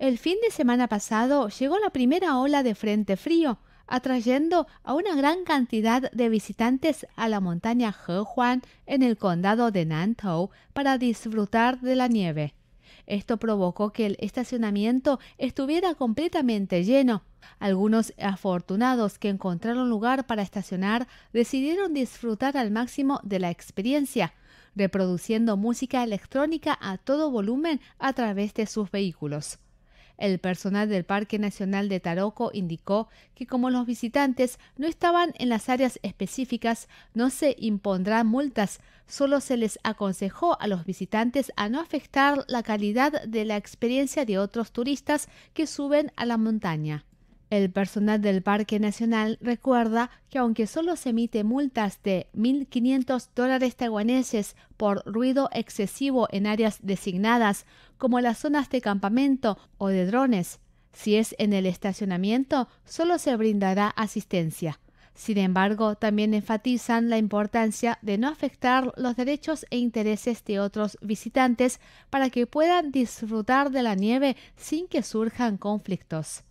El fin de semana pasado llegó la primera ola de frente frío, atrayendo a una gran cantidad de visitantes a la montaña Hehuan en el condado de Nantou para disfrutar de la nieve. Esto provocó que el estacionamiento estuviera completamente lleno. Algunos afortunados que encontraron lugar para estacionar decidieron disfrutar al máximo de la experiencia, reproduciendo música electrónica a todo volumen a través de sus vehículos. El personal del Parque Nacional de Taroko indicó que como los visitantes no estaban en las áreas específicas, no se impondrán multas, solo se les aconsejó a los visitantes a no afectar la calidad de la experiencia de otros turistas que suben a la montaña. El personal del Parque Nacional recuerda que aunque solo se emite multas de 1.500 dólares taiwaneses por ruido excesivo en áreas designadas, como las zonas de campamento o de drones, si es en el estacionamiento, solo se brindará asistencia. Sin embargo, también enfatizan la importancia de no afectar los derechos e intereses de otros visitantes para que puedan disfrutar de la nieve sin que surjan conflictos.